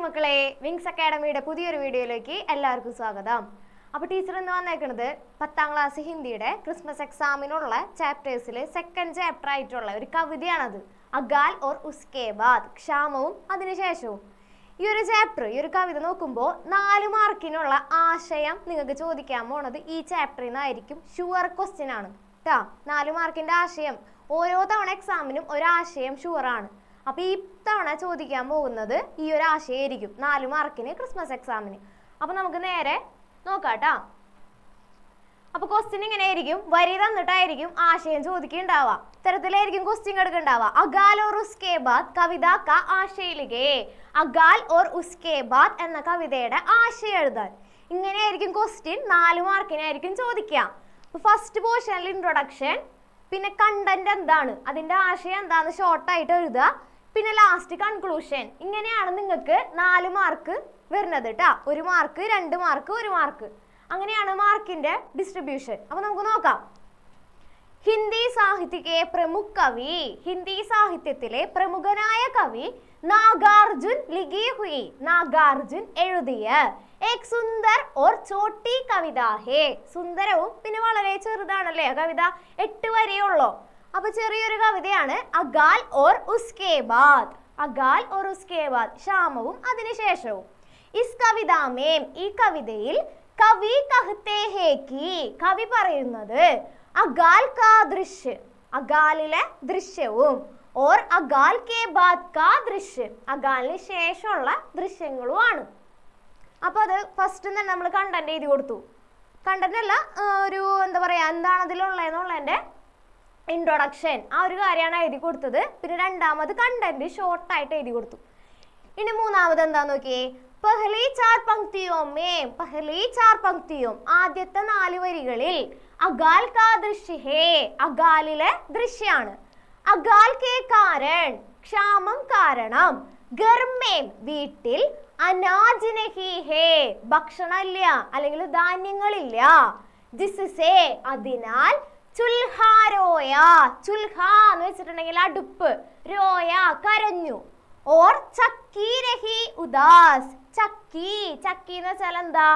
hi മക്കളെ wings അക്കാഡമിയുടെ പുതിയൊരു വീഡിയോയിലേക്ക് എല്ലാവർക്കും സ്വാഗതം അപ്പോൾ ടീച്ചർ ഇന്ന് വന്നേക്കുന്നത് പത്താം ക്ലാസ് ഹിന്ദിയുടെ ക്രിസ്മസ് എക്സാമിനുള്ള ചാപ്റ്റേഴ്സിൽ സെക്കൻഡ് ചാപ്റ്റർ ആയിട്ടുള്ള ഒരു കവിതയാണത് അഗാൽ ഓർ ഉസ്കേ ബാദ് ക്ഷാമവും അതിനുശേഷവും ഈ ഒരു ചാപ്റ്റർ ഈ ഒരു കവിത നോക്കുമ്പോൾ നാല് മാർക്കിനുള്ള ആശയം നിങ്ങൾക്ക് ചോദിക്കാൻ പോണത് ഈ ചാപ്റ്ററിൽ നിന്നായിരിക്കും ഷുവർ ക്വസ്റ്റ്യൻ ആണ് കേട്ടോ നാല് മാർക്കിൻ്റെ ആശയം ഓരോ തവണ എക്സാമിനും ഒരാശയം ഷുവറാണ് അപ്പോൾ ഈ തവണ ചോദിക്കാൻ പോകുന്നത് ഈ ഒരു ആശയമായിരിക്കും നാല് മാർക്കിന് ക്രിസ്മസ് എക്സാമിന് അപ്പോൾ നമുക്ക് നേരെ നോക്കാട്ടോ അപ്പോൾ ക്വസ്റ്റ്യൻ ഇങ്ങനെ ആയിരിക്കും വരി തന്നിട്ടായിരിക്കും ആശയം ചോദിക്കുന്നുണ്ടാവുക ഇത്തരത്തിലായിരിക്കും ക്വസ്റ്റ്യൻ കിടക്കുന്നുണ്ടാവുക അഗാൽ ഓർ ഉസ്കേ ബാദ് കവിത ക ആശയിലികേ അഗാൽ ഓർ ഉസ്കേ ബാദ് എന്ന കവിതയുടെ ആശയം എഴുതാൻ ഇങ്ങനെയായിരിക്കും ക്വസ്റ്റ്യൻ നാല് മാർക്കിനായിരിക്കും ചോദിക്കുക അപ്പോൾ ഫസ്റ്റ് പോർഷനിൽ ഇൻട്രൊഡക്ഷൻ പിന്നെ കണ്ടന്റ് എന്താണ് അതിന്റെ ആശയം എന്താണെന്ന് ഷോർട്ടായിട്ട് എഴുതുക പിന്നെ ലാസ്റ്റ് കൺക്ലൂഷൻ ഇങ്ങനെയാണ് നിങ്ങൾക്ക് നാല് മാർക്ക് വരുന്നത് കേട്ടോ ഒരു മാർക്ക് രണ്ട് മാർക്ക് ഒരു മാർക്ക് അങ്ങനെയാണ് മാർക്കിന്റെ ഡിസ്ട്രിബ്യൂഷൻ അപ്പോൾ നമുക്ക് നോക്കാം ഹിന്ദി സാഹിത്യത്തിലെ പ്രമുഖ കവി ഹിന്ദി സാഹിത്യത്തിലെ പ്രമുഖനായ കവി നാഗാർജുൻ ലിഖി ഹുയി നാഗാർജുൻ എഴുതിയ ഏക് സുന്ദർ ഓർ ചോട്ടി കവിത ഹേ സുന്ദരവും പിന്നെ വളരെ ചെറുതാണല്ലേ കവിത എട്ട് വരെയുള്ളൂ അപ്പൊ ചെറിയൊരു കവിതയാണ് അഗാൽ ഓർ ഉസ്കേ ബാദ് അഗാൽ ഓർ ഉസ്കേ ബാദ് ക്ഷാമവും അതിനുശേഷവും ഇസ് കവിതാമേം ഈ കവിതയിൽ കവി കഹ്തേ ഹേക്കി കവി പറയുന്നത് അഗാൽ കാ ദൃശ്യ അഗാലിലെ ദൃശ്യവും ഓർ അഗാൽ കേ ബാദ് കാ ദൃശ്യ അഗാലിന് ശേഷമുള്ള ദൃശ്യങ്ങളുമാണ് അപ്പോൾ അത് ഫസ്റ്റ് തന്നെ നമ്മൾ കണ്ടന്റ് എഴുതി കൊടുത്തു കണ്ടന്റ് അല്ല ഒരു എന്താ പറയുക എന്താണ് അതിലുള്ളതെന്നുള്ളതിൻ്റെ ഇൻട്രൊഡക്ഷൻ ആ ഒരു കാര്യമാണ് എഴുതി കൊടുത്തത് പിന്നെ രണ്ടാമത് കണ്ടന്റ് ഷോർട്ടായിട്ട് എഴുതി കൊടുത്തു ഇനി മൂന്നാമത് എന്താ നോക്കിയേ പെഹ്ലി ചാർ പങ്ക്തിയോ മേ പെഹ്ലി ചാർ പങ്ക്തിയോ ആദ്യത്തെ നാല് വരികളിൽ അഗാൽ കാ ഹേ അഗാലിലെ ദൃശ്യാണ് അഗാൽ കെ കാരൺ ക്ഷാമം കാരണം ഗർമേം വീട്ടിൽ ഹേ ഭക്ഷണമില്ല അല്ലെങ്കിൽ ധാന്യങ്ങളില്ല ജിസിസേ അതിനാൽ ചുൽഹാരോയ വെച്ചിട്ടുണ്ടെങ്കിൽ അടുപ്പ് രോയാ കരഞ്ഞു ഓർ ചക്കി രഹി ഉദാസ് ചക്കി ചക്കി എന്ന് വെച്ചാൽ എന്താ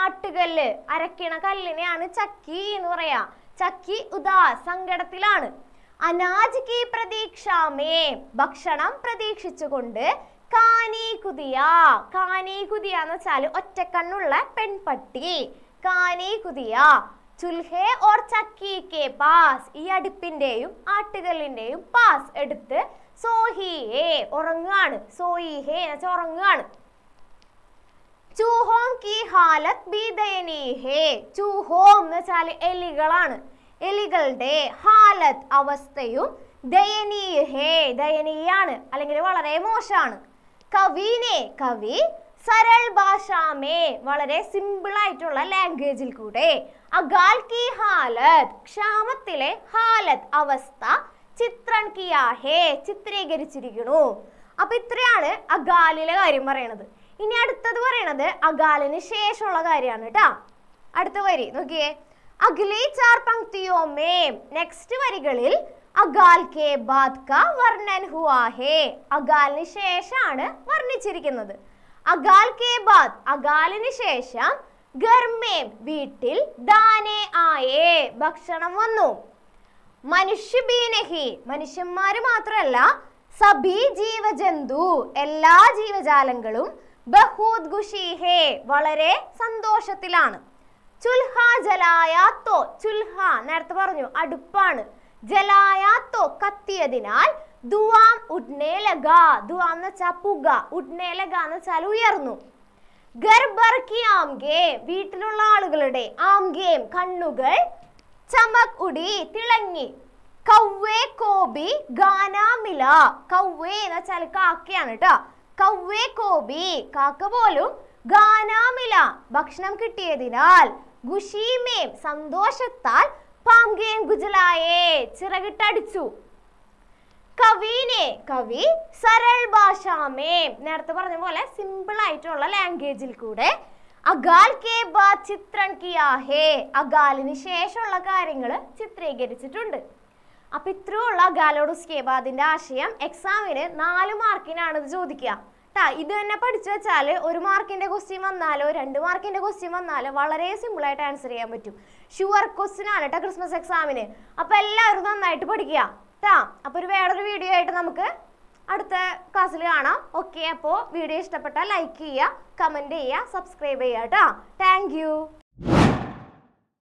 ആട്ടുകല്ല് അരക്കിണ കല്ലിനെയാണ് ചക്കി എന്ന് പറയാ ചക്കി ഉദാസ് സങ്കടത്തിലാണ് അനാജ് കി പ്രതീക്ഷാമേ ഭക്ഷണം പ്രതീക്ഷിച്ചുകൊണ്ട് കാനി കുതിയ കാനി കുതിയ എന്ന് വെച്ചാൽ ഒറ്റക്കണ്ണുള്ള പെൺപട്ടി കാനി കുതിയ ചുൽഹെ ഓർ ചക്കീക്കെ പാസ് ഈ അടുപ്പിന്റെയും ആട്ടുകല്ലിന്റെയും പാസ് എടുത്ത് സോഹിയെ ഉറങ്ങാണ് എന്ന് വെച്ചാൽ ഉറങ്ങാണ് ചൂഹോം കി ഹാലത് ബീദയനീഹേ ചൂഹോം എന്ന് വെച്ചാൽ എലികളാണ് എലികളുടെ ഹാലത്ത് അവസ്ഥയും ഹേ ദയനീയാണ് അല്ലെങ്കിൽ വളരെ മോശമാണ് കവിനെ കവി സരൾ ഭാഷാമേ വളരെ സിമ്പിൾ ആയിട്ടുള്ള ലാംഗ്വേജിൽ കൂടെ അഗാൽ കി ഹാലത് ക്ഷാമത്തിലെ ഹാലത് അവസ്ഥ ചിത്രൺ കിയാഹേ ചിത്രീകരിച്ചിരിക്കുന്നു അപ്പൊ ഇത്രയാണ് അഗാലിലെ കാര്യം പറയണത് ഇനി അടുത്തത് പറയണത് അഗാലിന് ശേഷമുള്ള കാര്യമാണ് കേട്ടാ അടുത്ത വരി നോക്കിയേ അഗ്ലി ചാർ പങ്ക്തിയോ മേ നെക്സ്റ്റ് വരികളിൽ അഗാൽ കെ ബാദ് ക വർണ്ണൻ ഹുവാ അഗാലിന് ശേഷമാണ് വർണ്ണിച്ചിരിക്കുന്നത് അകാൽ കേ ബാദ് അകാലിന് ശേഷം ഗർമേ വീട്ടിൽ ദാനേ ആയേ ഭക്ഷണം വന്നു മനുഷ്യ ബീനഹി മനുഷ്യന്മാര് മാത്രമല്ല സബി ജീവജന്തു എല്ലാ ജീവജാലങ്ങളും ബഹൂദ് ഗുഷീഹേ വളരെ സന്തോഷത്തിലാണ് ചുൽഹ ജലായാത്തോ ചുൽഹ നേരത്തെ പറഞ്ഞു അടുപ്പാണ് ജലായാത്തോ കത്തിയതിനാൽ ദുവാം ഉഡ്നേലക ദുവാം എന്ന് വെച്ചാൽ പുക ഉഡ്നേലക എന്ന് വെച്ചാൽ ഉയർന്നു ഗർബർക്കി ആംഗേ വീട്ടിലുള്ള ആളുകളുടെ ആംഗേം കണ്ണുകൾ ചമക് ഉടി തിളങ്ങി കൗവേ കോബി ഗാനാമില കൗവേ എന്ന് വെച്ചാൽ കാക്കയാണ് കേട്ടോ കൗവേ കോബി കാക്ക പോലും ഗാനാമില ഭക്ഷണം കിട്ടിയതിനാൽ ഗുഷീമേം സന്തോഷത്താൽ പാംഗേം ഗുജലായേ ചിറകിട്ടടിച്ചു കവി സരൾ ഭാഷാമേ നേരത്തെ പറഞ്ഞ പോലെ സിമ്പിൾ ആയിട്ടുള്ള ലാംഗ്വേജിൽ കൂടെ അഗാൽ കേ ബാ ചിത്രം കിയാഹേ അഗാലിന് ശേഷമുള്ള കാര്യങ്ങൾ ചിത്രീകരിച്ചിട്ടുണ്ട് അപ്പൊ ഇത്രയുള്ള അഗാലോഡുസ് കേബാദിന്റെ ആശയം എക്സാമിന് നാല് മാർക്കിനാണ് ഇത് ചോദിക്കുക ട്ടാ ഇത് തന്നെ പഠിച്ചു വെച്ചാൽ ഒരു മാർക്കിന്റെ ക്വസ്റ്റ്യൻ വന്നാലോ രണ്ട് മാർക്കിന്റെ ക്വസ്റ്റ്യൻ വന്നാലോ വളരെ സിമ്പിൾ ആയിട്ട് ആൻസർ ചെയ്യാൻ പറ്റും ഷുവർ ക്വസ്റ്റ്യൻ ആണ് കേട്ടോ ക്രിസ്മസ് എക്സാമിന് അപ്പൊ എല്ലാവരും നന്നായിട്ട് പഠിക്കുക കേട്ടോ അപ്പോൾ ഒരു വേറൊരു വീഡിയോ ആയിട്ട് നമുക്ക് അടുത്ത ക്ലാസ്സിൽ കാണാം ഓക്കെ അപ്പോൾ വീഡിയോ ഇഷ്ടപ്പെട്ടാൽ ലൈക്ക് ചെയ്യുക കമന്റ് ചെയ്യുക സബ്സ്ക്രൈബ് ചെയ്യുക കേട്ടോ താങ്ക്